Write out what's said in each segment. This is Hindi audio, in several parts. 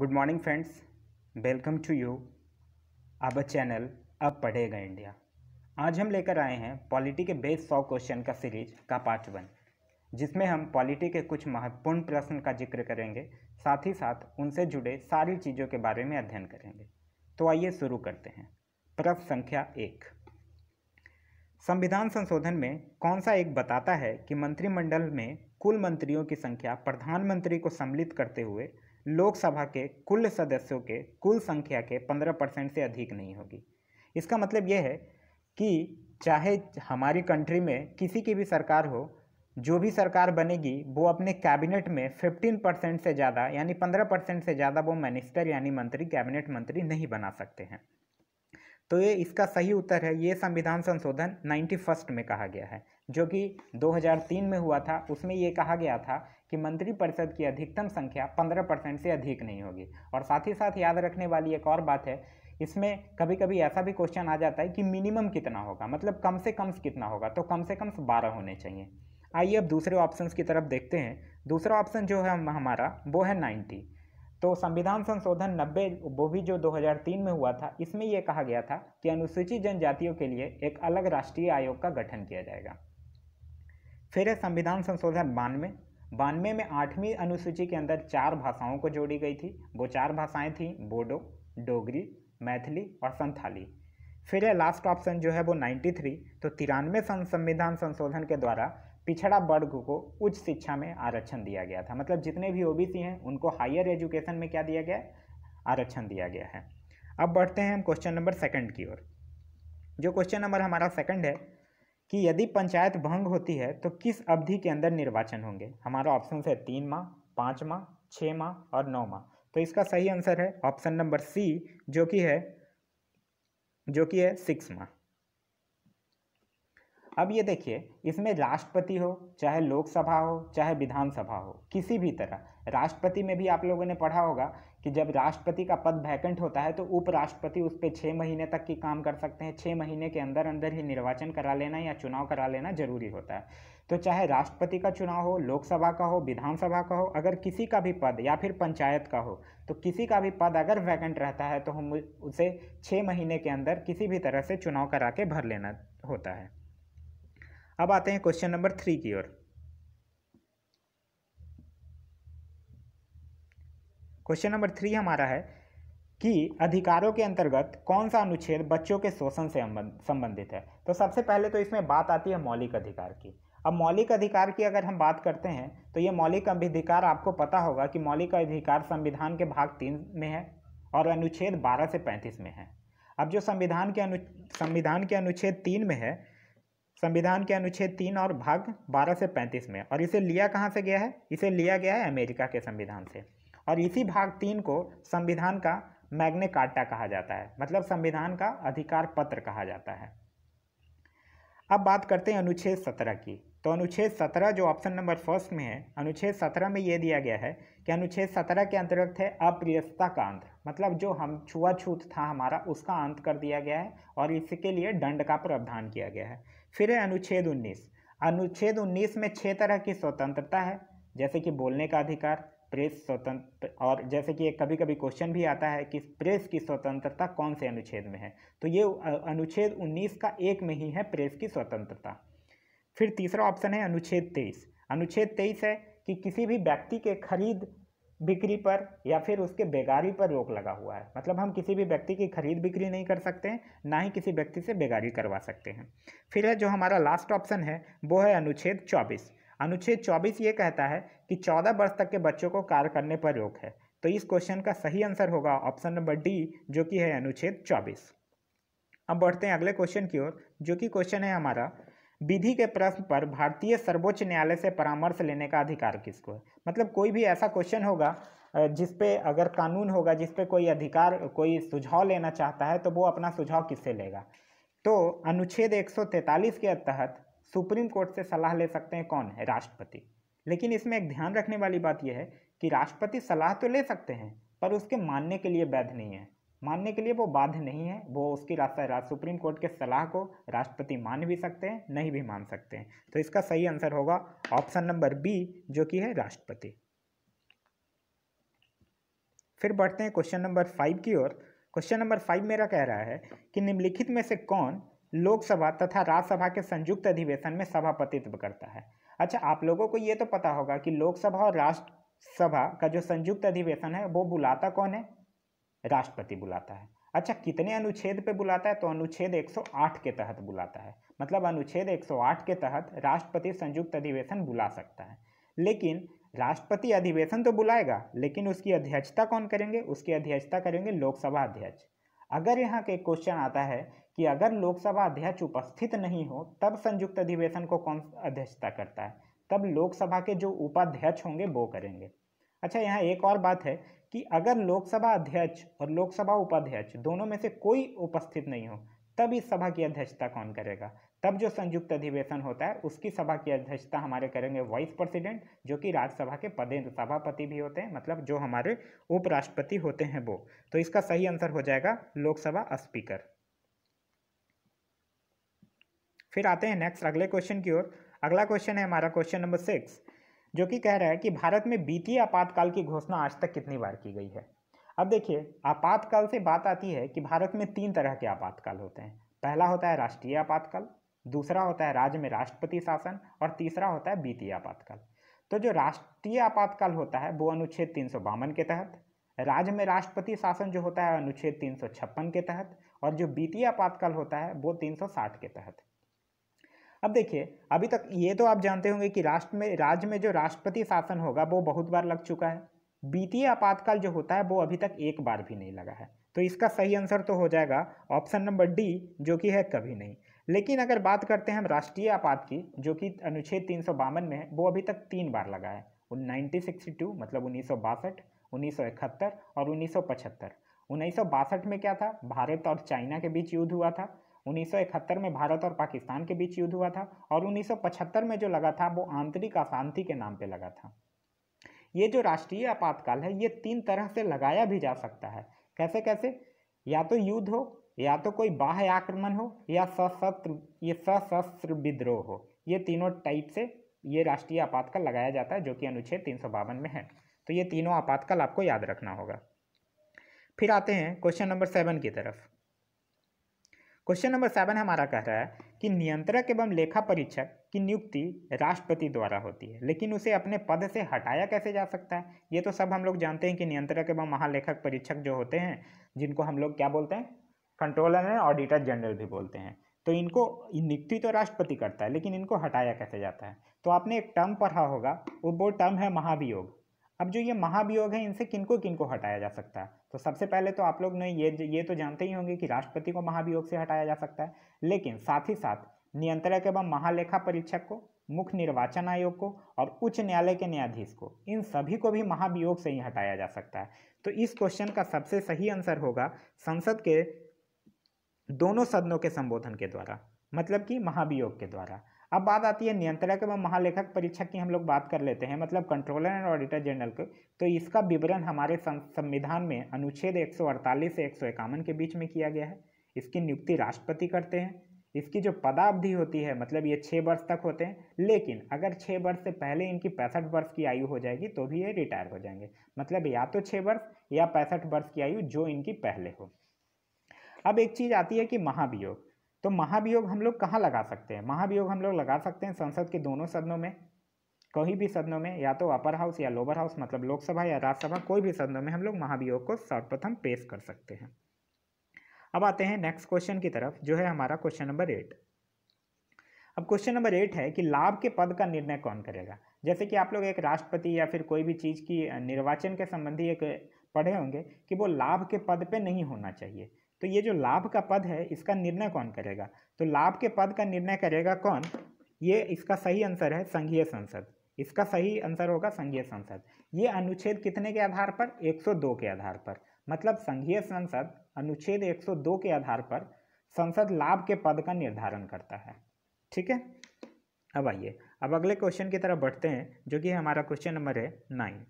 good morning friends welcome to you अब चैनल अब पढ़ेगा इंडिया आज हम लेकर आए हैं पॉलिटी के बेस सौ क्वेश्चन का सीरीज का पार्ट वन जिसमें हम पॉलिटी के कुछ महत्वपूर्ण प्रश्न का जिक्र करेंगे साथ ही साथ उनसे जुड़े सारी चीज़ों के बारे में अध्ययन करेंगे तो आइए शुरू करते हैं प्रश्न संख्या एक संविधान संशोधन में कौन सा एक बताता है कि मंत्रिमंडल में कुल मंत्रियों की संख्या प्रधानमंत्री को सम्मिलित करते हुए लोकसभा के कुल सदस्यों के कुल संख्या के 15 परसेंट से अधिक नहीं होगी इसका मतलब यह है कि चाहे हमारी कंट्री में किसी की भी सरकार हो जो भी सरकार बनेगी वो अपने कैबिनेट में 15 परसेंट से ज़्यादा यानी 15 परसेंट से ज़्यादा वो मिनिस्टर यानी मंत्री कैबिनेट मंत्री नहीं बना सकते हैं तो ये इसका सही उत्तर है ये संविधान संशोधन नाइन्टी फर्स्ट में कहा गया है जो कि 2003 में हुआ था उसमें ये कहा गया था कि मंत्रिपरिषद की अधिकतम संख्या 15 परसेंट से अधिक नहीं होगी और साथ ही साथ याद रखने वाली एक और बात है इसमें कभी कभी ऐसा भी क्वेश्चन आ जाता है कि मिनिमम कितना होगा मतलब कम से कम कितना होगा तो कम से कम बारह होने चाहिए आइए अब दूसरे ऑप्शन की तरफ देखते हैं दूसरा ऑप्शन जो है हमारा वो है नाइन्टी तो संविधान संशोधन नब्बे वो भी जो 2003 में हुआ था इसमें यह कहा गया था कि अनुसूचित जनजातियों के लिए एक अलग राष्ट्रीय आयोग का गठन किया जाएगा फिर है संविधान संशोधन बानवे बानवे में आठवीं अनुसूची के अंदर चार भाषाओं को जोड़ी गई थी वो चार भाषाएं थीं बोडो डोगरी मैथिली और संथाली फिर है लास्ट ऑप्शन जो है वो 93 तो तिरानवे संविधान संशोधन के द्वारा पिछड़ा वर्ग को उच्च शिक्षा में आरक्षण दिया गया था मतलब जितने भी ओबीसी हैं उनको हायर एजुकेशन में क्या दिया गया है आरक्षण दिया गया है अब बढ़ते हैं हम क्वेश्चन नंबर सेकंड की ओर जो क्वेश्चन नंबर हमारा सेकंड है कि यदि पंचायत भंग होती है तो किस अवधि के अंदर निर्वाचन होंगे हमारा ऑप्शन है तीन माह पाँच माह छः माह और नौ माह तो इसका सही आंसर है ऑप्शन नंबर सी जो कि है जो कि है सिक्स माह अब ये देखिए इसमें राष्ट्रपति हो चाहे लोकसभा हो चाहे विधानसभा हो किसी भी तरह राष्ट्रपति में भी आप लोगों ने पढ़ा होगा कि जब राष्ट्रपति का पद वैकेंट होता है तो उपराष्ट्रपति उस पर छः महीने तक की काम कर सकते हैं छः महीने के अंदर अंदर ही निर्वाचन करा लेना या चुनाव करा लेना जरूरी होता है तो चाहे राष्ट्रपति का चुनाव हो लोकसभा का हो विधानसभा का हो अगर किसी का भी पद या फिर पंचायत का हो तो किसी का भी पद अगर वैकेंट रहता है तो हम उसे छः महीने के अंदर किसी भी तरह से चुनाव करा के भर लेना होता है अब आते हैं क्वेश्चन नंबर थ्री की ओर क्वेश्चन नंबर थ्री हमारा है कि अधिकारों के अंतर्गत कौन सा अनुच्छेद बच्चों के शोषण से संबंधित है तो सबसे पहले तो इसमें बात आती है मौलिक अधिकार की अब मौलिक अधिकार की अगर हम बात करते हैं तो ये मौलिक अधिकार आपको पता होगा कि मौलिक अधिकार संविधान के भाग तीन में है और अनुच्छेद बारह से पैंतीस में है अब जो संविधान के अनु संविधान के अनुच्छेद तीन में है संविधान के अनुच्छेद तीन और भाग बारह से पैंतीस में और इसे लिया कहाँ से गया है इसे लिया गया है अमेरिका के संविधान से और इसी भाग तीन को संविधान का मैग्ने कार्टा कहा जाता है मतलब संविधान का अधिकार पत्र कहा जाता है अब बात करते हैं अनुच्छेद सत्रह की तो अनुच्छेद सत्रह जो ऑप्शन नंबर फर्स्ट में है अनुच्छेद सत्रह में ये दिया गया है कि अनुच्छेद सत्रह के अंतर्गत है अप्रियता का अंत मतलब जो हम छुआछूत था हमारा उसका अंत कर दिया गया है और इसके लिए दंड का प्रावधान किया गया है फिर है अनुच्छेद उन्नीस अनुच्छेद उन्नीस में छः तरह की स्वतंत्रता है जैसे कि बोलने का अधिकार प्रेस स्वतंत्र और जैसे कि कभी कभी क्वेश्चन भी आता है कि प्रेस की स्वतंत्रता कौन से अनुच्छेद में है तो ये अनुच्छेद 19 का एक में ही है प्रेस की स्वतंत्रता फिर तीसरा ऑप्शन है अनुच्छेद 23 अनुच्छेद 23 है कि किसी भी व्यक्ति के खरीद बिक्री पर या फिर उसके बेगारी पर रोक लगा हुआ है मतलब हम किसी भी व्यक्ति की खरीद बिक्री नहीं कर सकते हैं ना ही किसी व्यक्ति से बेगारी करवा सकते हैं फिर है जो हमारा लास्ट ऑप्शन है वो है अनुच्छेद चौबीस अनुच्छेद चौबीस ये कहता है कि चौदह वर्ष तक के बच्चों को कार्य करने पर रोक है तो इस क्वेश्चन का सही आंसर होगा ऑप्शन नंबर डी जो कि है अनुच्छेद चौबीस अब बढ़ते हैं अगले क्वेश्चन की ओर जो कि क्वेश्चन है हमारा विधि के प्रश्न पर भारतीय सर्वोच्च न्यायालय से परामर्श लेने का अधिकार किसको है मतलब कोई भी ऐसा क्वेश्चन होगा जिस पे अगर कानून होगा जिस पे कोई अधिकार कोई सुझाव लेना चाहता है तो वो अपना सुझाव किससे लेगा तो अनुच्छेद 143 के तहत सुप्रीम कोर्ट से सलाह ले सकते हैं कौन है राष्ट्रपति लेकिन इसमें एक ध्यान रखने वाली बात यह है कि राष्ट्रपति सलाह तो ले सकते हैं पर उसके मानने के लिए वैध नहीं है मानने के लिए वो बाध्य नहीं है वो उसकी रास्ता सुप्रीम कोर्ट के सलाह को राष्ट्रपति मान भी सकते हैं नहीं भी मान सकते हैं तो इसका सही आंसर होगा ऑप्शन नंबर बी जो कि है राष्ट्रपति फिर बढ़ते हैं क्वेश्चन नंबर फाइव की ओर क्वेश्चन नंबर फाइव मेरा कह रहा है कि निम्नलिखित में से कौन लोकसभा तथा राज्यसभा के संयुक्त अधिवेशन में सभापतित्व करता है अच्छा आप लोगों को ये तो पता होगा कि लोकसभा और राष्ट्रसभा का जो संयुक्त अधिवेशन है वो बुलाता कौन है राष्ट्रपति बुलाता है अच्छा कितने अनुच्छेद पे बुलाता है तो अनुच्छेद 108 के तहत बुलाता है मतलब अनुच्छेद 108 के तहत राष्ट्रपति संयुक्त अधिवेशन बुला सकता है लेकिन राष्ट्रपति अधिवेशन तो बुलाएगा लेकिन उसकी अध्यक्षता कौन करेंगे उसकी अध्यक्षता करेंगे लोकसभा अध्यक्ष अगर यहाँ के क्वेश्चन आता है कि अगर लोकसभा अध्यक्ष उपस्थित नहीं हो तब संयुक्त अधिवेशन को कौन अध्यक्षता करता है तब लोकसभा के जो उपाध्यक्ष होंगे वो करेंगे अच्छा यहाँ एक और बात है कि अगर लोकसभा अध्यक्ष और लोकसभा उपाध्यक्ष दोनों में से कोई उपस्थित नहीं हो तब इस सभा की अध्यक्षता कौन करेगा तब जो संयुक्त अधिवेशन होता है उसकी सभा की अध्यक्षता हमारे करेंगे वाइस प्रेसिडेंट जो कि राज्यसभा के पदे सभापति भी होते हैं मतलब जो हमारे उपराष्ट्रपति होते हैं वो तो इसका सही आंसर हो जाएगा लोकसभा स्पीकर फिर आते हैं नेक्स्ट अगले क्वेश्चन की ओर अगला क्वेश्चन है हमारा क्वेश्चन नंबर सिक्स जो कि कह रहा है कि भारत में वित्तीय आपातकाल की घोषणा आज तक कितनी बार की गई है अब देखिए आपातकाल से बात आती है कि भारत में तीन तरह के आपातकाल होते हैं पहला होता है राष्ट्रीय आपातकाल दूसरा होता है राज्य में राष्ट्रपति शासन और तीसरा होता है बीतीय आपातकाल तो जो राष्ट्रीय आपातकाल होता है वो अनुच्छेद तीन के तहत राज्य में राष्ट्रपति शासन जो होता है अनुच्छेद तीन के तहत और जो बीतीय आपातकाल होता है वो साठ के तहत अब देखिए अभी तक ये तो आप जानते होंगे कि राष्ट्र में राज्य में जो राष्ट्रपति शासन होगा वो बहुत बार लग चुका है वित्तीय आपातकाल जो होता है वो अभी तक एक बार भी नहीं लगा है तो इसका सही आंसर तो हो जाएगा ऑप्शन नंबर डी जो कि है कभी नहीं लेकिन अगर बात करते हैं हम राष्ट्रीय आपात की जो कि अनुच्छेद तीन में है वो अभी तक तीन बार लगा है नाइनटीन सिक्सटी टू मतलब उन्नीस सौ बासठ उन्नीस सौ इकहत्तर और उन्नीस सौ पचहत्तर उन्नीस सौ बासठ में क्या था भारत और चाइना के बीच युद्ध हुआ था 1971 में भारत और पाकिस्तान के बीच युद्ध हुआ था और 1975 में जो लगा था वो आंतरिक अशांति के नाम पे लगा था ये जो राष्ट्रीय आपातकाल है ये तीन तरह से लगाया भी जा सकता है कैसे कैसे या तो युद्ध हो या तो कोई बाह्य आक्रमण हो या सशस्त्र ये सशस्त्र विद्रोह हो ये तीनों टाइप से ये राष्ट्रीय आपातकाल लगाया जाता है जो कि अनुच्छेद तीन में है तो ये तीनों आपातकाल आपको याद रखना होगा फिर आते हैं क्वेश्चन नंबर सेवन की तरफ क्वेश्चन नंबर सेवन हमारा कह रहा है कि नियंत्रक एवं लेखा परीक्षक की नियुक्ति राष्ट्रपति द्वारा होती है लेकिन उसे अपने पद से हटाया कैसे जा सकता है ये तो सब हम लोग जानते हैं कि नियंत्रक एवं महालेखक परीक्षक जो होते हैं जिनको हम लोग क्या बोलते हैं कंट्रोलर एंड ऑडिटर जनरल भी बोलते हैं तो इनको नियुक्ति तो राष्ट्रपति करता है लेकिन इनको हटाया कैसे जाता है तो आपने एक टर्म पढ़ा होगा वो वो टर्म है महाभियोग अब जो ये महाभियोग है इनसे किनको किनको हटाया जा सकता है तो सबसे पहले तो आप लोग ने ये ये तो जानते ही होंगे कि राष्ट्रपति को महाभियोग से हटाया जा सकता है लेकिन साथ ही साथ नियंत्रक एवं महालेखा परीक्षक को मुख्य निर्वाचन आयोग को और उच्च न्यायालय के न्यायाधीश को इन सभी को भी महाभियोग से ही हटाया जा सकता है तो इस क्वेश्चन का सबसे सही आंसर होगा संसद के दोनों सदनों के संबोधन के द्वारा मतलब कि महाभियोग के द्वारा अब बात आती है नियंत्रक एवं महालेखक परीक्षक की हम लोग बात कर लेते हैं मतलब कंट्रोलर एंड ऑडिटर जनरल के तो इसका विवरण हमारे संविधान में अनुच्छेद 148 से एक के बीच में किया गया है इसकी नियुक्ति राष्ट्रपति करते हैं इसकी जो पदावधि होती है मतलब ये छः वर्ष तक होते हैं लेकिन अगर छः वर्ष से पहले इनकी पैंसठ वर्ष की आयु हो जाएगी तो भी ये रिटायर हो जाएंगे मतलब या तो छः वर्ष या पैंसठ वर्ष की आयु जो इनकी पहले हो अब एक चीज़ आती है कि महाभियोग तो महाभियोग हम लोग कहाँ लगा सकते हैं महाभियोग हम लोग लगा सकते हैं संसद के दोनों सदनों में कहीं भी सदनों में या तो अपर हाउस या लोअर हाउस मतलब लोकसभा या राज्यसभा कोई भी सदनों में हम लोग महाभियोग को सर्वप्रथम पेश कर सकते हैं अब आते हैं नेक्स्ट क्वेश्चन की तरफ जो है हमारा क्वेश्चन नंबर एट अब क्वेश्चन नंबर एट है कि लाभ के पद का निर्णय कौन करेगा जैसे कि आप लोग एक राष्ट्रपति या फिर कोई भी चीज़ की निर्वाचन के संबंधी एक पढ़े होंगे कि वो लाभ के पद पे नहीं होना चाहिए तो ये जो लाभ का पद है इसका निर्णय कौन करेगा तो लाभ के पद का निर्णय करेगा कौन ये इसका सही आंसर है संघीय संसद इसका सही आंसर होगा संघीय संसद ये अनुच्छेद कितने के आधार पर 102 के आधार पर मतलब संघीय संसद अनुच्छेद 102 के आधार पर संसद लाभ के पद का निर्धारण करता है ठीक है अब आइए अब अगले क्वेश्चन की तरफ बढ़ते हैं जो कि हमारा क्वेश्चन नंबर है नाइन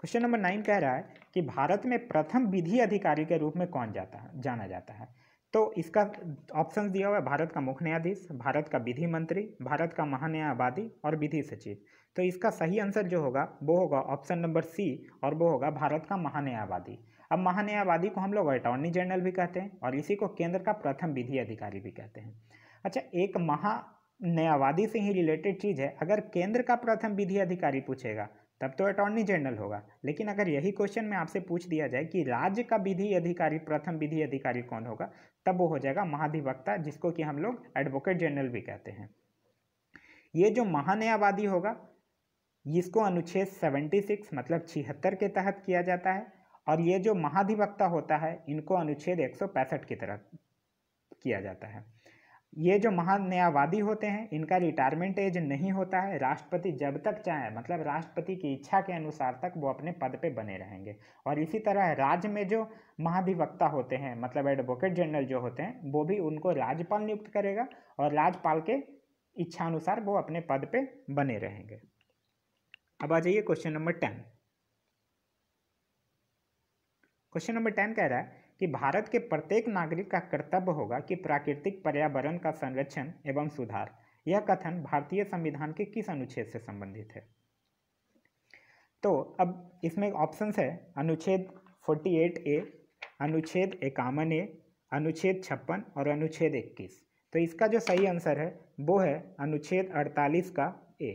क्वेश्चन नंबर नाइन कह रहा है कि भारत में प्रथम विधि अधिकारी के रूप में कौन जाता है जाना जाता है तो इसका ऑप्शन दिया हुआ है भारत का मुख्य न्यायाधीश भारत का विधि मंत्री भारत का महान्यायवादी और विधि सचिव तो इसका सही आंसर जो होगा वो होगा ऑप्शन नंबर सी और वो होगा भारत का महान्यायवादी अब महान्यायवादी को हम लोग अटॉर्नी जनरल भी कहते हैं और इसी को केंद्र का प्रथम विधि अधिकारी भी कहते हैं अच्छा एक महान्यायवादी से ही रिलेटेड चीज़ है अगर केंद्र का प्रथम विधि अधिकारी पूछेगा तब तो अटॉर्नी जनरल होगा लेकिन अगर यही क्वेश्चन में आपसे पूछ दिया जाए कि राज्य का विधि अधिकारी प्रथम विधि अधिकारी कौन होगा तब वो हो जाएगा महाधिवक्ता जिसको कि हम लोग एडवोकेट जनरल भी कहते हैं ये जो महान्यायवादी होगा इसको अनुच्छेद 76 मतलब छिहत्तर के तहत किया जाता है और ये जो महाधिवक्ता होता है इनको अनुच्छेद एक की तरह किया जाता है ये जो महान न्यायवादी होते हैं इनका रिटायरमेंट एज नहीं होता है राष्ट्रपति जब तक चाहे मतलब राष्ट्रपति की इच्छा के अनुसार तक वो अपने पद पे बने रहेंगे और इसी तरह राज्य में जो महाधिवक्ता होते हैं मतलब एडवोकेट जनरल जो होते हैं वो भी उनको राज्यपाल नियुक्त करेगा और राज्यपाल के इच्छानुसार वो अपने पद पर बने रहेंगे अब आ जाइए question number ten question number ten कह रहा है कि भारत के प्रत्येक नागरिक का कर्तव्य होगा कि प्राकृतिक पर्यावरण का संरक्षण एवं सुधार यह कथन भारतीय संविधान के किस अनुच्छेद से संबंधित है तो अब इसमें ऑप्शन है अनुच्छेद 48 ए अनुच्छेद इक्यावन ए अनुच्छेद छप्पन और अनुच्छेद इक्कीस तो इसका जो सही आंसर है वो है अनुच्छेद 48 का ए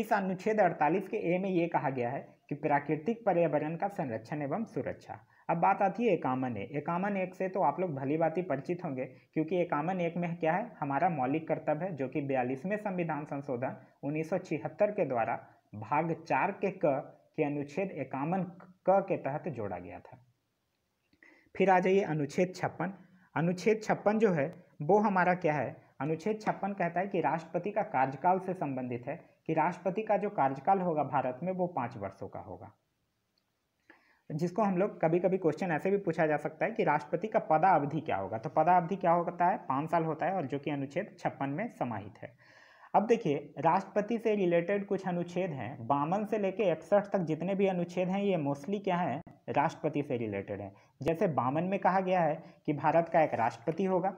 इस अनुच्छेद 48 के ए में ये कहा गया है कि प्राकृतिक पर्यावरण का संरक्षण एवं सुरक्षा अब बात आती है एकामन एक एकामन एक से तो आप लोग भली बात ही परिचित होंगे क्योंकि एकामन एक में क्या है हमारा मौलिक कर्तव्य है जो कि बयालीसवें संविधान संशोधन उन्नीस के द्वारा भाग चार के क के अनुच्छेद एकावन क के तहत जोड़ा गया था फिर आ जाइए अनुच्छेद छप्पन अनुच्छेद छप्पन जो है वो हमारा क्या है अनुच्छेद छप्पन कहता है कि राष्ट्रपति का कार्यकाल से संबंधित है कि राष्ट्रपति का जो कार्यकाल होगा भारत में वो पाँच वर्षों का होगा जिसको हम लोग कभी कभी क्वेश्चन ऐसे भी पूछा जा सकता है कि राष्ट्रपति का पदा अवधि क्या होगा तो पदा अवधि क्या होता है पाँच साल होता है और जो कि अनुच्छेद छप्पन में समाहित है अब देखिए राष्ट्रपति से रिलेटेड कुछ अनुच्छेद हैं बावन से लेकर इकसठ तक जितने भी अनुच्छेद हैं ये मोस्टली क्या है राष्ट्रपति से रिलेटेड है जैसे बावन में कहा गया है कि भारत का एक राष्ट्रपति होगा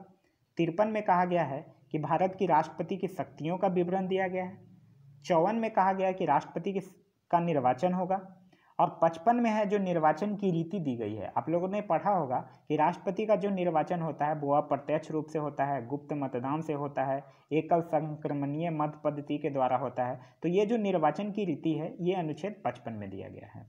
तिरपन में कहा गया है कि भारत की राष्ट्रपति की शक्तियों का विवरण दिया गया है चौवन में कहा गया है कि राष्ट्रपति का निर्वाचन होगा और पचपन में है जो निर्वाचन की रीति दी गई है आप लोगों ने पढ़ा होगा कि राष्ट्रपति का जो निर्वाचन होता है वो अप्रत्यक्ष रूप से होता है गुप्त मतदान से होता है एकल संक्रमणीय मत पद्धति के द्वारा होता है तो ये जो निर्वाचन की रीति है ये अनुच्छेद पचपन में दिया गया है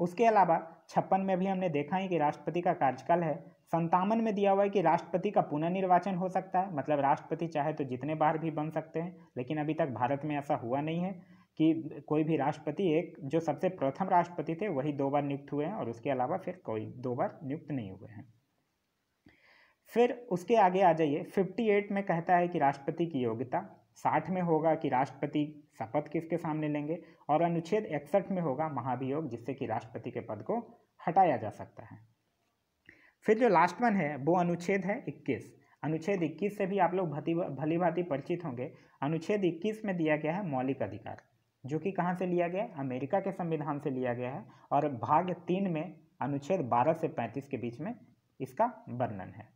उसके अलावा छप्पन में भी हमने देखा है कि राष्ट्रपति का कार्यकाल है संतावन में दिया हुआ है कि राष्ट्रपति का पुनर्निर्वाचन हो सकता है मतलब राष्ट्रपति चाहे तो जितने बार भी बन सकते हैं लेकिन अभी तक भारत में ऐसा हुआ नहीं है कि कोई भी राष्ट्रपति एक जो सबसे प्रथम राष्ट्रपति थे वही दो बार नियुक्त हुए हैं और उसके अलावा फिर कोई दो बार नियुक्त नहीं हुए हैं फिर उसके आगे आ जाइए 58 में कहता है कि राष्ट्रपति की योग्यता 60 में होगा कि राष्ट्रपति शपथ किसके सामने लेंगे और अनुच्छेद इकसठ में होगा महाभियोग जिससे कि राष्ट्रपति के पद को हटाया जा सकता है फिर जो लास्ट वन है वो अनुच्छेद है इक्कीस अनुच्छेद इक्कीस से भी आप लोग भली भांति परिचित होंगे अनुच्छेद इक्कीस में दिया गया है मौलिक अधिकार जो कि कहाँ से लिया गया अमेरिका के संविधान से लिया गया है और भाग तीन में अनुच्छेद 12 से 35 के बीच में इसका वर्णन है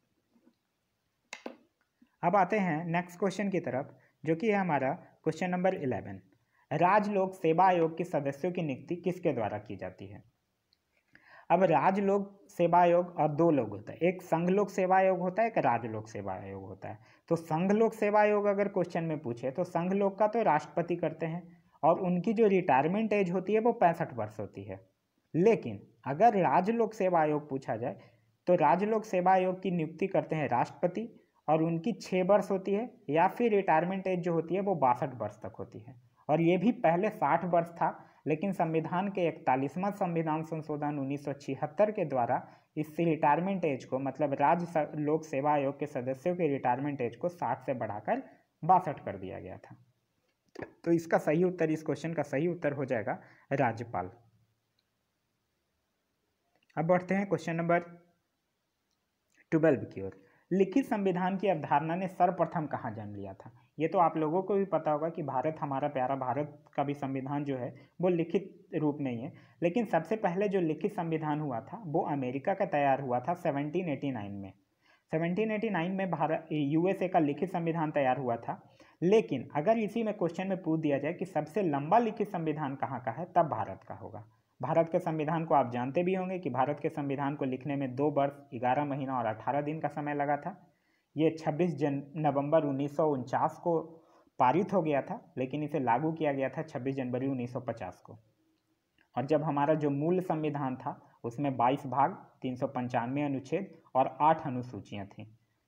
अब आते हैं नेक्स्ट क्वेश्चन की तरफ जो कि है हमारा क्वेश्चन नंबर इलेवन लोक सेवा आयोग के सदस्यों की नियुक्ति किसके द्वारा की जाती है अब राजलोक सेवा आयोग और दो लोग होता है एक संघ लोक सेवा आयोग होता है एक राजलोक सेवा आयोग होता है तो संघ लोक सेवा आयोग अगर क्वेश्चन में पूछे तो संघ लोक का तो राष्ट्रपति करते हैं और उनकी जो रिटायरमेंट एज होती है वो पैंसठ वर्ष होती है लेकिन अगर राज्य लोक सेवा आयोग पूछा जाए तो राज्य लोक सेवा आयोग की नियुक्ति करते हैं राष्ट्रपति और उनकी छः वर्ष होती है या फिर रिटायरमेंट एज जो होती है वो बासठ वर्ष तक होती है और ये भी पहले साठ वर्ष था लेकिन संविधान के इकतालीसवां संविधान संशोधन उन्नीस के द्वारा इस रिटायरमेंट एज को मतलब राज्य लोक सेवा आयोग के सदस्यों के रिटायरमेंट एज को साठ से बढ़ाकर बासठ कर दिया गया था तो इसका सही उत्तर इस क्वेश्चन का सही उत्तर हो जाएगा राज्यपाल अब बढ़ते हैं क्वेश्चन नंबर ट्वेल्व की ओर लिखित संविधान की अवधारणा ने सर्वप्रथम कहाँ जन्म लिया था ये तो आप लोगों को भी पता होगा कि भारत हमारा प्यारा भारत का भी संविधान जो है वो लिखित रूप नहीं है लेकिन सबसे पहले जो लिखित संविधान हुआ था वो अमेरिका का तैयार हुआ था 1789 में 1789 में भारत यूएसए का लिखित संविधान तैयार हुआ था लेकिन अगर इसी में क्वेश्चन में पूछ दिया जाए कि सबसे लंबा लिखित संविधान कहाँ का है तब भारत का होगा भारत के संविधान को आप जानते भी होंगे कि भारत के संविधान को लिखने में दो वर्ष ग्यारह महीना और अठारह दिन का समय लगा था ये छब्बीस जन नवम्बर उन्नीस को पारित हो गया था लेकिन इसे लागू किया गया था छब्बीस जनवरी उन्नीस को और जब हमारा जो मूल संविधान था उसमें 22 भाग तीन अनुच्छेद और 8 अनुसूचियां थीं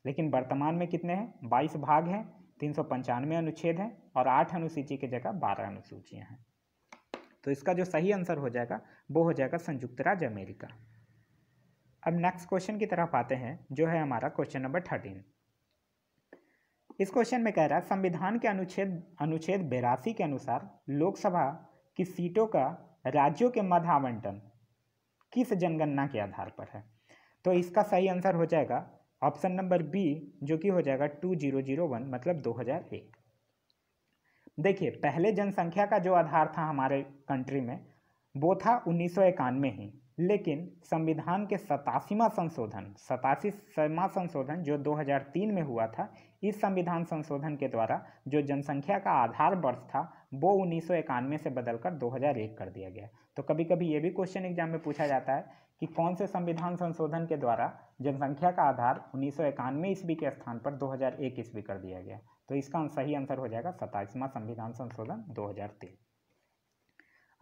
लेकिन वर्तमान में कितने हैं 22 भाग हैं तीन सौ पंचानवे अनुच्छेद हैं और आठ अनुसूची की जगह बारह अनुसूचियाँ हैं तो इसका जो सही आंसर हो जाएगा वो हो जाएगा संयुक्त राज्य अमेरिका अब नेक्स्ट क्वेश्चन की तरफ आते हैं जो है हमारा क्वेश्चन नंबर थर्टीन इस क्वेश्चन में कह रहा है संविधान के अनुच्छेद अनुच्छेद बेरासी के अनुसार लोकसभा की सीटों का राज्यों के मध्य आवंटन किस जनगणना के आधार पर है तो इसका सही आंसर हो जाएगा ऑप्शन नंबर बी जो कि हो जाएगा टू जीरो जीरो वन मतलब दो हज़ार एक देखिए पहले जनसंख्या का जो आधार था हमारे कंट्री में वो था उन्नीस सौ ही लेकिन संविधान के सतासीवा संशोधन सतासीवा संशोधन जो 2003 में हुआ था इस संविधान संशोधन के द्वारा जो जनसंख्या का आधार वर्ष था वो उन्नीस से बदलकर 2001 कर दिया गया तो कभी कभी ये भी क्वेश्चन एग्जाम में पूछा जाता है कि कौन से संविधान संशोधन के द्वारा जनसंख्या का आधार उन्नीस ईस्वी के स्थान पर 2001 ईस्वी कर दिया गया तो इसका सही आंसर हो जाएगा सताइसवा संविधान संशोधन 2003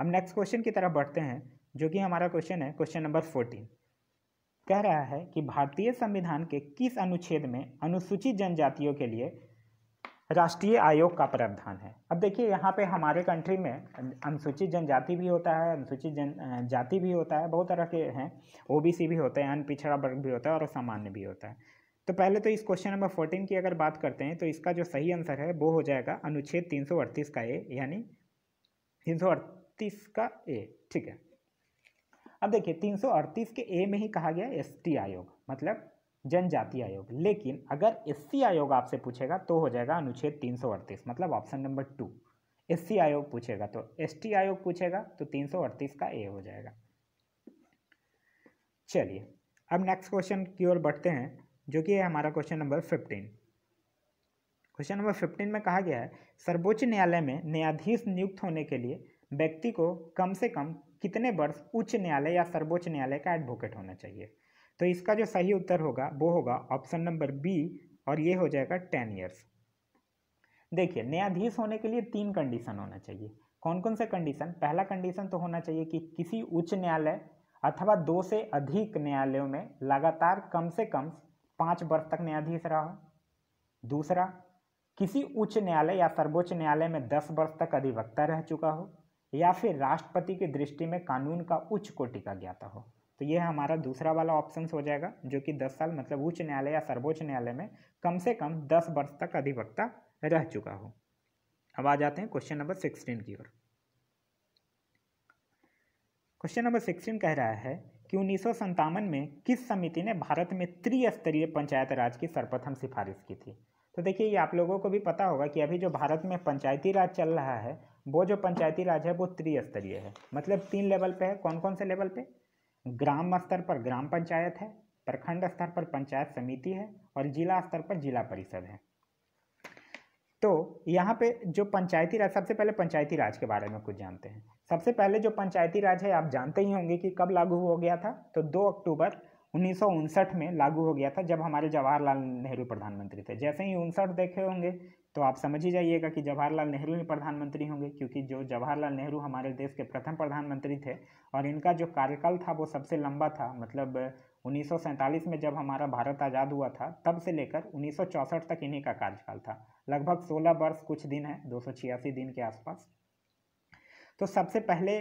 अब नेक्स्ट क्वेश्चन की तरफ बढ़ते हैं जो कि हमारा क्वेश्चन है क्वेश्चन नंबर फोर्टीन कह रहा है कि भारतीय संविधान के किस अनुच्छेद में अनुसूचित जनजातियों के लिए राष्ट्रीय आयोग का प्रावधान है अब देखिए यहाँ पे हमारे कंट्री में अनुसूचित जनजाति भी होता है अनुसूचित जन जाति भी होता है बहुत तरह के हैं ओबीसी भी होते हैं अन पिछड़ा वर्ग भी होता है और सामान्य भी होता है तो पहले तो इस क्वेश्चन नंबर फोर्टीन की अगर बात करते हैं तो इसका जो सही आंसर है वो हो जाएगा अनुच्छेद तीन का ए यानी तीन का ए ठीक है अब देखिए तीन के ए में ही कहा गया एस आयोग मतलब जनजाति आयोग लेकिन अगर एस आयोग आपसे पूछेगा तो हो जाएगा अनुच्छेद तीन सौ अड़तीस मतलब ऑप्शन नंबर टू एस आयोग पूछेगा तो एस आयोग पूछेगा तो तीन सौ अड़तीस का ए हो जाएगा चलिए अब नेक्स्ट क्वेश्चन की ओर बढ़ते हैं जो कि है हमारा question number fifteen question number fifteen में कहा गया है सर्वोच्च न्यायालय में न्यायाधीश नियुक्त होने के लिए व्यक्ति को कम से कम कितने वर्ष उच्च न्यायालय या सर्वोच्च न्यायालय का एडवोकेट होना चाहिए तो इसका जो सही उत्तर होगा वो होगा ऑप्शन नंबर बी और ये हो जाएगा टेन ईयर्स देखिए न्यायाधीश होने के लिए तीन कंडीशन होना चाहिए कौन कौन से कंडीशन पहला कंडीशन तो होना चाहिए कि किसी उच्च न्यायालय अथवा दो से अधिक न्यायालयों में लगातार कम से कम पाँच वर्ष तक न्यायाधीश रहा हो दूसरा किसी उच्च न्यायालय या सर्वोच्च न्यायालय में दस वर्ष तक अधिवक्ता रह चुका हो या फिर राष्ट्रपति की दृष्टि में कानून का उच्च कोटि का ज्ञाता हो तो ये हमारा दूसरा वाला ऑप्शन हो जाएगा जो कि दस साल मतलब उच्च न्यायालय या सर्वोच्च न्यायालय में कम से कम दस वर्ष तक अधिवक्ता रह चुका हो अब आ जाते हैं क्वेश्चन नंबर सिक्सटीन की ओर क्वेश्चन नंबर सिक्सटीन कह रहा है कि उन्नीस में किस समिति ने भारत में त्रिस्तरीय पंचायत राज की सर्वप्रथम सिफारिश की थी तो देखिए ये आप लोगों को भी पता होगा कि अभी जो भारत में पंचायती राज चल रहा है वो जो पंचायती राज है वो त्रिस्तरीय है मतलब तीन लेवल पे है कौन कौन से लेवल पे ग्राम स्तर पर ग्राम पंचायत है प्रखंड स्तर पर पंचायत समिति है और जिला स्तर पर जिला परिषद है तो यहाँ पे जो पंचायती राज सबसे पहले पंचायती राज के बारे में कुछ जानते हैं सबसे पहले जो पंचायती राज है आप जानते ही होंगे कि कब लागू हो गया था तो दो अक्टूबर उन्नीस में लागू हो गया था जब हमारे जवाहरलाल नेहरू प्रधानमंत्री थे जैसे ही उनसठ देखे होंगे तो आप समझ ही जाइएगा कि जवाहरलाल नेहरू ही प्रधानमंत्री होंगे क्योंकि जो जवाहरलाल नेहरू हमारे देश के प्रथम प्रधानमंत्री थे और इनका जो कार्यकाल था वो सबसे लंबा था मतलब उन्नीस में जब हमारा भारत आज़ाद हुआ था तब से लेकर उन्नीस तक इन्हीं का कार्यकाल था लगभग 16 वर्ष कुछ दिन है दो दिन के आसपास तो सबसे पहले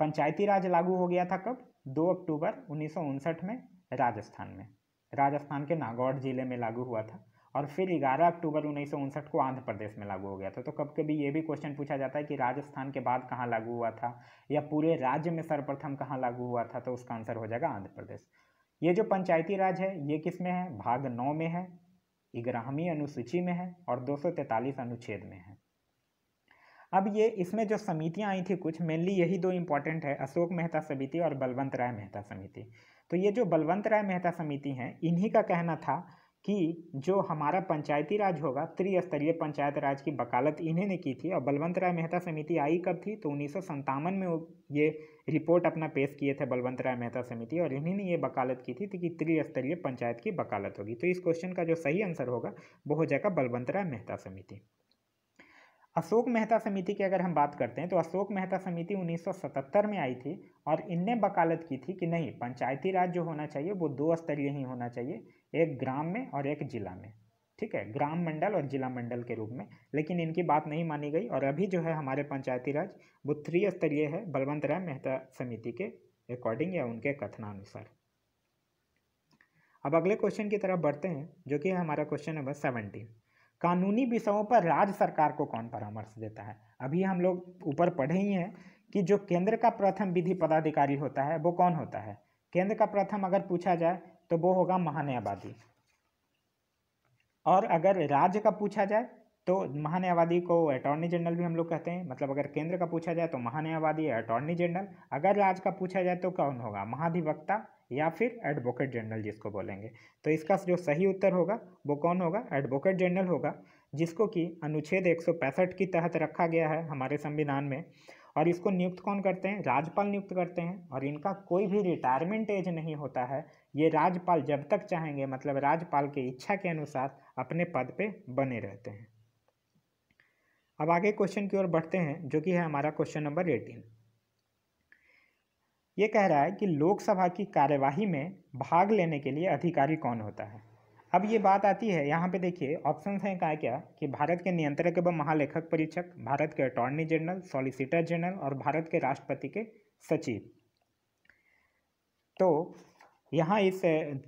पंचायती राज लागू हो गया था कब 2 अक्टूबर उन्नीस में राजस्थान में राजस्थान के नागौर जिले में लागू हुआ था और फिर 11 अक्टूबर उन्नीस को आंध्र प्रदेश में लागू हो गया था तो कब कभी ये भी क्वेश्चन पूछा जाता है कि राजस्थान के बाद कहाँ लागू हुआ था या पूरे राज्य में सर्वप्रथम कहाँ लागू हुआ था तो उसका आंसर हो जाएगा आंध्र प्रदेश ये जो पंचायती राज है ये किस में है भाग नौ में है ग्राहमी अनुसूची में है और दो अनुच्छेद में है अब ये इसमें जो समितियाँ आई थी कुछ मेनली यही दो इम्पॉर्टेंट है अशोक मेहता समिति और बलवंत राय मेहता समिति तो ये जो बलवंत राय मेहता समिति हैं इन्हीं का कहना था कि जो हमारा पंचायती राज होगा त्रिस्तरीय पंचायत राज की वकालत इन्हें ने की थी और बलवंत राय मेहता समिति आई कब थी तो उन्नीस में ये रिपोर्ट अपना पेश किए थे बलवंत राय मेहता समिति और इन्हीं ने ये वकालत की थी कि त्रिस्तरीय पंचायत की वकालत होगी तो इस क्वेश्चन का जो सही आंसर होगा वो हो जाएगा बलवंत राय मेहता समिति अशोक मेहता समिति की अगर हम बात करते हैं तो अशोक मेहता समिति 1977 में आई थी और इनने वकालत की थी कि नहीं पंचायती राज जो होना चाहिए वो दो स्तरीय ही होना चाहिए एक ग्राम में और एक जिला में ठीक है ग्राम मंडल और जिला मंडल के रूप में लेकिन इनकी बात नहीं मानी गई और अभी जो है हमारे पंचायती राज वो त्रिस्तरीय स्तरीय है बलवंत राय मेहता समिति के अकॉर्डिंग या उनके कथनानुसार अब अगले क्वेश्चन की तरफ बढ़ते हैं जो कि हमारा क्वेश्चन नंबर सेवनटीन कानूनी विषयों पर राज्य सरकार को कौन परामर्श देता है अभी हम लोग ऊपर पढ़े ही हैं कि जो केंद्र का प्रथम विधि पदाधिकारी होता है वो कौन होता है केंद्र का प्रथम अगर पूछा जाए तो वो होगा महान्यायवादी और अगर राज्य का पूछा जाए तो महान्यायवादी को अटॉर्नी जनरल भी हम लोग कहते हैं मतलब अगर केंद्र का पूछा जाए तो महान्यायवादी अटॉर्नी जनरल अगर राज्य का पूछा जाए तो कौन होगा महाधिवक्ता या फिर एडवोकेट जनरल जिसको बोलेंगे तो इसका जो सही उत्तर होगा वो कौन होगा एडवोकेट जनरल होगा जिसको कि अनुच्छेद एक के तहत रखा गया है हमारे संविधान में और इसको नियुक्त कौन करते हैं राज्यपाल नियुक्त करते हैं और इनका कोई भी रिटायरमेंट एज नहीं होता है ये राज्यपाल जब तक चाहेंगे मतलब राज्यपाल के इच्छा के अनुसार अपने पद पे बने रहते हैं अब आगे क्वेश्चन की ओर बढ़ते हैं जो कि है हमारा क्वेश्चन नंबर एटीन ये कह रहा है कि लोकसभा की कार्यवाही में भाग लेने के लिए अधिकारी कौन होता है अब ये बात आती है यहाँ पे देखिए ऑप्शन हैं क्या क्या कि भारत के नियंत्रक एवं महालेखक परीक्षक भारत के अटॉर्नी जनरल सॉलिसिटर जनरल और भारत के राष्ट्रपति के सचिव तो यहाँ इस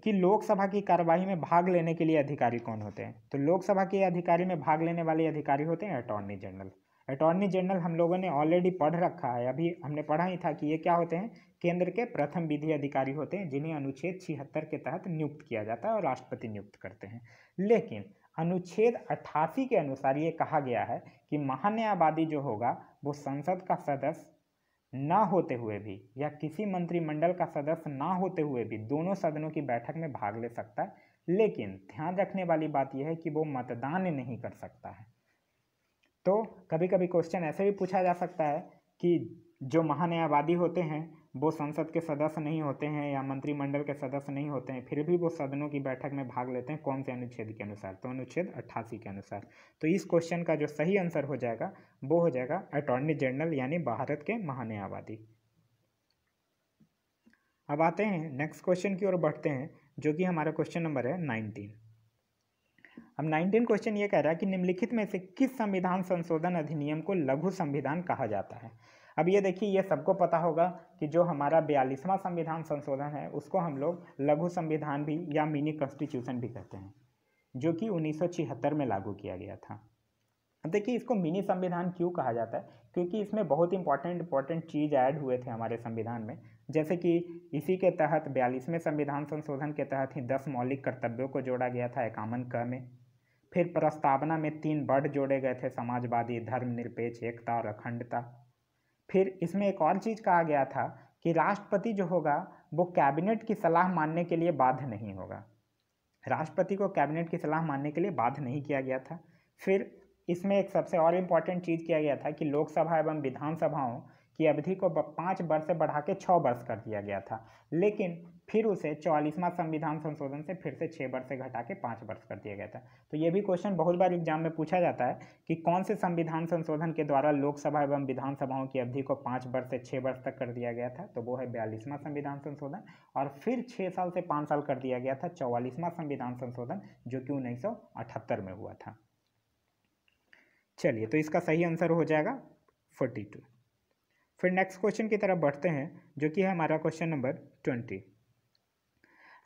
कि लोकसभा की कार्यवाही में भाग लेने के लिए अधिकारी कौन होते हैं तो लोकसभा के अधिकारी में भाग लेने वाले अधिकारी होते हैं अटॉर्नी जनरल अटॉर्नी जनरल हम लोगों ने ऑलरेडी पढ़ रखा है अभी हमने पढ़ा ही था कि ये क्या होते हैं केंद्र के प्रथम विधि अधिकारी होते हैं जिन्हें अनुच्छेद छिहत्तर के तहत नियुक्त किया जाता है और राष्ट्रपति नियुक्त करते हैं लेकिन अनुच्छेद अट्ठासी के अनुसार ये कहा गया है कि महान्यायवादी जो होगा वो संसद का सदस्य ना होते हुए भी या किसी मंत्रिमंडल का सदस्य ना होते हुए भी दोनों सदनों की बैठक में भाग ले सकता है लेकिन ध्यान रखने वाली बात यह है कि वो मतदान नहीं कर सकता है तो कभी कभी क्वेश्चन ऐसे भी पूछा जा सकता है कि जो महान्यायवादी होते हैं वो संसद के सदस्य नहीं होते हैं या मंत्रिमंडल के सदस्य नहीं होते हैं फिर भी वो सदनों की बैठक में भाग लेते हैं कौन से अनुच्छेद के अनुसार तो अनुच्छेद अट्ठासी के अनुसार तो इस क्वेश्चन का जो सही आंसर हो जाएगा वो हो जाएगा अटॉर्नी जनरल यानी भारत के महान्यायवादी अब आते हैं नेक्स्ट क्वेश्चन की ओर बढ़ते हैं जो कि हमारा क्वेश्चन नंबर है नाइनटीन अब नाइनटीन क्वेश्चन ये कह रहा है कि निम्नलिखित में से किस संविधान संशोधन अधिनियम को लघु संविधान कहा जाता है अब ये देखिए ये सबको पता होगा कि जो हमारा बयालीसवां संविधान संशोधन है उसको हम लोग लघु संविधान भी या मिनी कॉन्स्टिट्यूशन भी कहते हैं जो कि 1976 में लागू किया गया था अब देखिए इसको मिनी संविधान क्यों कहा जाता है क्योंकि इसमें बहुत इंपॉर्टेंट इंपॉर्टेंट चीज़ ऐड हुए थे हमारे संविधान में जैसे कि इसी के तहत बयालीसवें संविधान संशोधन के तहत ही दस मौलिक कर्तव्यों को जोड़ा गया था इक्यावन क में फिर प्रस्तावना में तीन वर्ड जोड़े गए थे समाजवादी धर्मनिरपेक्ष एकता और अखंडता फिर इसमें एक और चीज़ कहा गया था कि राष्ट्रपति जो होगा वो कैबिनेट की सलाह मानने के लिए बाध्य नहीं होगा राष्ट्रपति को कैबिनेट की सलाह मानने के लिए बाध्य नहीं किया गया था फिर इसमें एक सबसे और इम्पॉर्टेंट चीज़ किया गया था कि लोकसभा एवं विधानसभाओं की अवधि को पाँच वर्ष से बढ़ा के छः वर्ष कर दिया गया था लेकिन फिर उसे चौवालीसवां संविधान संशोधन से फिर से छः वर्ष से घटा के पाँच वर्ष कर दिया गया था तो ये भी क्वेश्चन बहुत बार एग्जाम में पूछा जाता है कि कौन से संविधान संशोधन के द्वारा लोकसभा एवं विधानसभाओं की अवधि को पाँच वर्ष से छः वर्ष तक कर दिया गया था तो वो है बयालीसवां संविधान संशोधन और फिर छः साल से पाँच साल कर दिया गया था चौवालीसवां संविधान संशोधन जो कि उन्नीस में हुआ था चलिए तो इसका सही आंसर हो जाएगा फोर्टी फिर नेक्स्ट क्वेश्चन की तरफ बढ़ते हैं जो कि है हमारा क्वेश्चन नंबर ट्वेंटी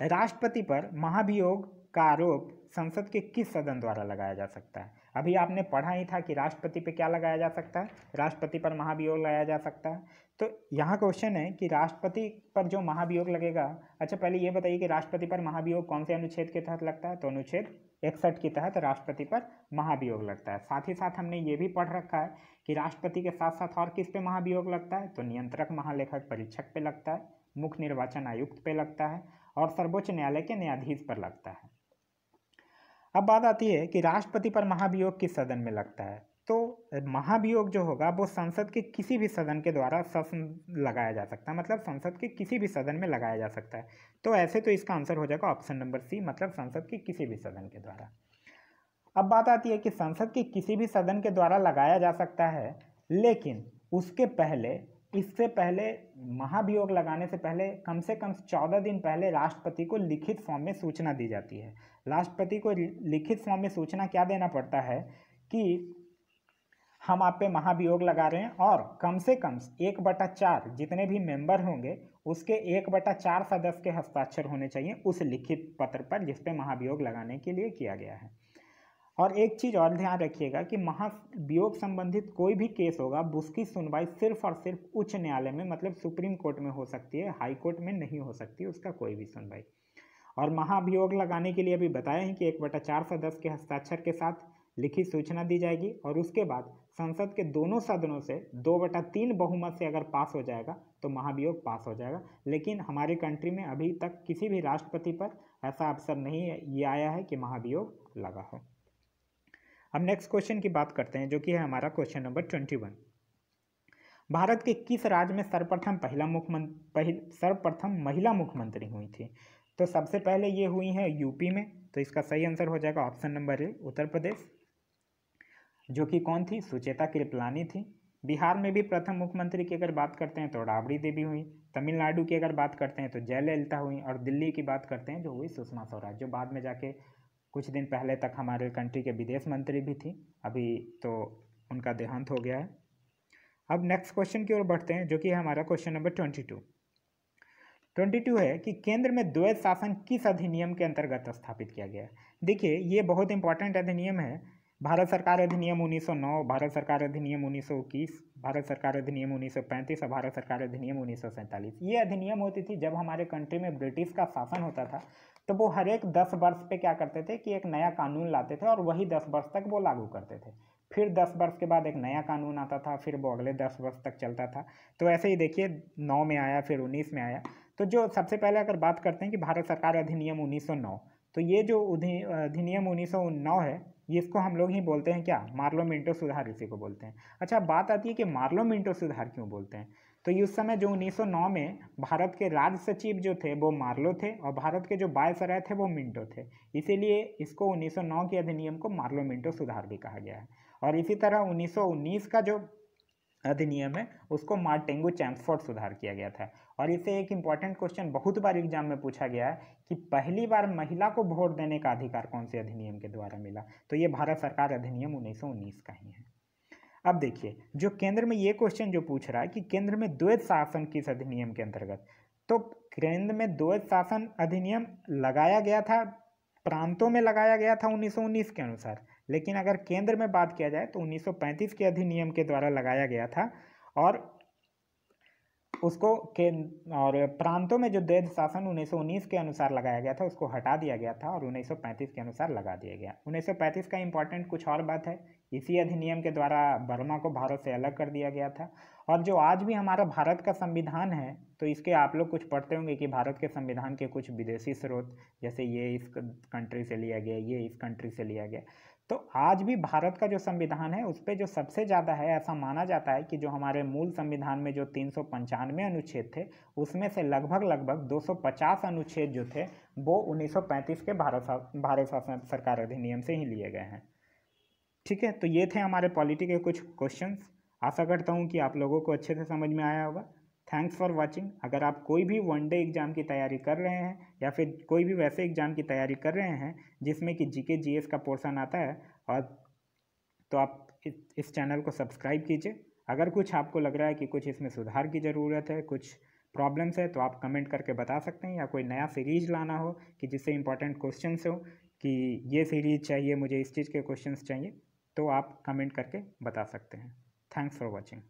राष्ट्रपति पर महाभियोग का आरोप संसद के किस सदन द्वारा लगाया जा सकता है अभी आपने पढ़ा ही था कि राष्ट्रपति पे क्या लगाया जा सकता है राष्ट्रपति पर महाभियोग लगाया जा सकता है तो यहाँ क्वेश्चन है कि राष्ट्रपति पर जो महाभियोग लगेगा अच्छा पहले ये बताइए कि राष्ट्रपति पर महाभियोग कौन से अनुच्छेद के तहत लगता है तो अनुच्छेद इकसठ के तहत राष्ट्रपति पर महाभियोग लगता है साथ ही साथ हमने ये भी पढ़ रखा है कि राष्ट्रपति के साथ साथ और किस पे महाभियोग लगता है तो नियंत्रक महालेखक परीक्षक पे लगता है मुख्य निर्वाचन आयुक्त पे लगता है और सर्वोच्च न्यायालय के न्यायाधीश पर लगता है अब बात आती है कि राष्ट्रपति पर महाभियोग किस सदन में लगता है तो महाभियोग जो होगा वो संसद के किसी भी सदन के द्वारा सदन लगाया जा सकता है मतलब संसद के किसी भी सदन में लगाया जा सकता है तो ऐसे तो इसका आंसर हो जाएगा ऑप्शन नंबर सी मतलब संसद के किसी भी सदन के द्वारा अब बात आती है कि संसद के किसी भी सदन के द्वारा लगाया जा सकता है लेकिन उसके पहले इससे पहले महाभियोग लगाने से पहले कम से कम चौदह दिन पहले राष्ट्रपति को लिखित फॉर्म में सूचना दी जाती है राष्ट्रपति को लिखित फॉर्म में सूचना क्या देना पड़ता है कि हम आप पे महाभियोग लगा रहे हैं और कम से कम एक बटा चार जितने भी मेंबर होंगे उसके एक बटा चार सदस्य के हस्ताक्षर होने चाहिए उस लिखित पत्र पर जिसपे महाभियोग लगाने के लिए किया गया है और एक चीज़ और ध्यान रखिएगा कि महाभियोग संबंधित कोई भी केस होगा उसकी सुनवाई सिर्फ और सिर्फ उच्च न्यायालय में मतलब सुप्रीम कोर्ट में हो सकती है हाई कोर्ट में नहीं हो सकती उसका कोई भी सुनवाई और महाभियोग लगाने के लिए अभी बताया है कि एक बटा चार सदस्य के हस्ताक्षर के साथ लिखित सूचना दी जाएगी और उसके बाद संसद के दोनों सदनों से दो बटा तीन बहुमत से अगर पास हो जाएगा तो महाभियोग पास हो जाएगा लेकिन हमारे कंट्री में अभी तक किसी भी राष्ट्रपति पर ऐसा अवसर नहीं ये आया है कि महाभियोग लगा हो अब नेक्स्ट क्वेश्चन की बात करते हैं जो कि है हमारा question number twenty one Bharat के किस राज्य में सर्वप्रथम पहला मुख्यमंत्री सर्वप्रथम महिला मुख्यमंत्री हुई थी तो सबसे पहले ये हुई है यूपी में तो इसका सही आंसर हो जाएगा ऑप्शन नंबर ए उत्तर प्रदेश जो कि कौन थी सुचेता कृपलानी थी बिहार में भी प्रथम मुख्यमंत्री की अगर बात करते हैं तो राबड़ी देवी हुई तमिलनाडु की अगर बात करते हैं तो जयललिता हुई और दिल्ली की बात करते हैं जो हुई सुषमा स्वराज जो बाद में जाके कुछ दिन पहले तक हमारे कंट्री के विदेश मंत्री भी थी अभी तो उनका देहांत हो गया है अब नेक्स्ट क्वेश्चन की ओर बढ़ते हैं जो कि हमारा question number twenty two twenty two है कि केंद्र में द्वैत शासन किस अधिनियम के अंतर्गत स्थापित किया गया है देखिए ये बहुत इंपॉर्टेंट अधिनियम है भारत सरकार अधिनियम 1909 भारत सरकार अधिनियम 1921 भारत सरकार अधिनियम 1935 और भारत सरकार अधिनियम 1947 ये अधिनियम होती थी जब हमारे कंट्री में ब्रिटिश का शासन होता था तो वो हर एक दस वर्ष पे क्या करते थे कि एक नया कानून लाते थे और वही दस वर्ष तक वो लागू करते थे फिर दस वर्ष के बाद एक नया कानून आता था फिर वो अगले दस वर्ष तक चलता था तो ऐसे ही देखिए नौ में आया फिर उन्नीस में आया तो जो सबसे पहले अगर बात करते हैं कि भारत सरकार अधिनियम उन्नीस तो ये जो अधिनियम उन्नीस है ये इसको हम लोग ही बोलते हैं क्या मार्लो मिंटो सुधार इसी को बोलते हैं अच्छा बात आती है कि मार्लो मिंटो सुधार क्यों बोलते हैं तो ये उस समय जो 1909 में भारत के राज सचिव जो थे वो मार्लो थे और भारत के जो बायसराय थे वो मिंटो थे इसीलिए इसको 1909 के अधिनियम को मार्लो मिंटो सुधार भी कहा गया है और इसी तरह 1919 का जो अधिनियम है उसको मार्टेंगो चैम्सफोर्ड सुधार किया गया था और इसे एक इम्पॉर्टेंट क्वेश्चन बहुत बार एग्जाम में पूछा गया है कि पहली बार महिला को वोट देने का अधिकार कौन से अधिनियम के द्वारा मिला तो ये भारत सरकार अधिनियम उन्नीस का ही है अब देखिए जो केंद्र में ये क्वेश्चन जो पूछ रहा है कि केंद्र में द्वैत शासन किस अधिनियम के अंतर्गत तो केंद्र में द्वैत शासन अधिनियम लगाया गया था प्रांतों में लगाया गया था 1919 के अनुसार लेकिन अगर केंद्र में बात किया जाए तो 1935 के अधिनियम के द्वारा लगाया गया था और उसको के और प्रांतों में जो दैध शासन 1919 के अनुसार लगाया गया था उसको हटा दिया गया था और 1935 के अनुसार लगा दिया गया 1935 का इम्पॉर्टेंट कुछ और बात है इसी अधिनियम के द्वारा बर्मा को भारत से अलग कर दिया गया था और जो आज भी हमारा भारत का संविधान है तो इसके आप लोग कुछ पढ़ते होंगे कि भारत के संविधान के कुछ विदेशी स्रोत जैसे ये इस कंट्री से लिया गया ये इस कंट्री से लिया गया तो आज भी भारत का जो संविधान है उस पर जो सबसे ज़्यादा है ऐसा माना जाता है कि जो हमारे मूल संविधान में जो तीन सौ पंचानवे अनुच्छेद थे उसमें से लगभग लगभग 250 अनुच्छेद जो थे वो 1935 के भारत भारत शासन सरकार अधिनियम से ही लिए गए हैं ठीक है तो ये थे हमारे पॉलिटी के कुछ क्वेश्चंस आशा करता हूँ कि आप लोगों को अच्छे से समझ में आया होगा थैंक्स फॉर वॉचिंग अगर आप कोई भी वनडे एग्जाम की तैयारी कर रहे हैं या फिर कोई भी वैसे एग्जाम की तैयारी कर रहे हैं जिसमें कि जीके जीएस का पोर्शन आता है और तो आप इस चैनल को सब्सक्राइब कीजिए अगर कुछ आपको लग रहा है कि कुछ इसमें सुधार की ज़रूरत है कुछ प्रॉब्लम्स है तो आप कमेंट करके बता सकते हैं या कोई नया सीरीज लाना हो कि जिससे इंपॉर्टेंट क्वेश्चन हो कि ये सीरीज चाहिए मुझे इस चीज़ के क्वेश्चन चाहिए तो आप कमेंट करके बता सकते हैं थैंक्स फॉर वॉचिंग